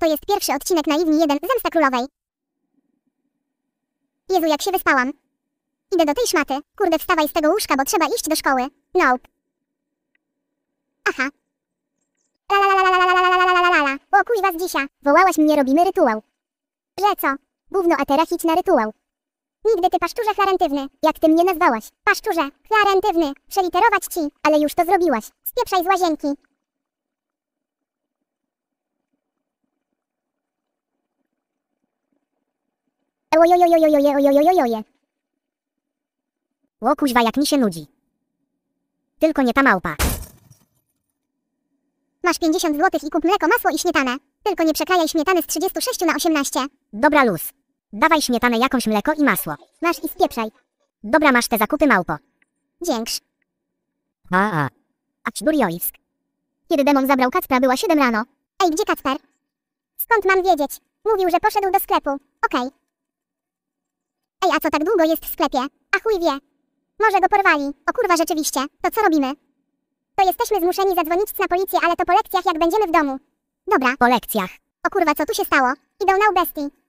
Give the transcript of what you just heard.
Oto jest pierwszy odcinek Naiwni 1, Zemsta Królowej. Jezu, jak się wyspałam. Idę do tej szmaty. Kurde, wstawaj z tego łóżka, bo trzeba iść do szkoły. Nope. Aha. Lalalalalalalalalala. O, kuźwa z dzisia. Wołałaś mnie, robimy rytuał. Że co? Gówno, a teraz idź na rytuał. Nigdy ty paszczurze klarentywny, jak ty mnie nazwałaś. Paszczurze, klarentywny, przeliterować ci, ale już to zrobiłaś. Spieprzaj z łazienki, Ojojojojojoje, kuźwa, jak mi się nudzi. Tylko nie ta małpa. Masz 50 i kup mleko, masło i Tylko nie przekrajaj śmietany z 36 na 18. Dobra, luz. Dawaj jakąś mleko i masło. Masz i Dobra, masz te zakupy, małpo. Kiedy demon zabrał Kacpra, była 7 rano. Ej, gdzie Kacper? Skąd mam wiedzieć? Mówił, że poszedł do sklepu. Okej. Ej, a co tak długo jest w sklepie? A chuj wie. Może go porwali. O kurwa rzeczywiście. To co robimy? To jesteśmy zmuszeni zadzwonić na policję, ale to po lekcjach jak będziemy w domu. Dobra. Po lekcjach. O kurwa, co tu się stało? Idą na bestii.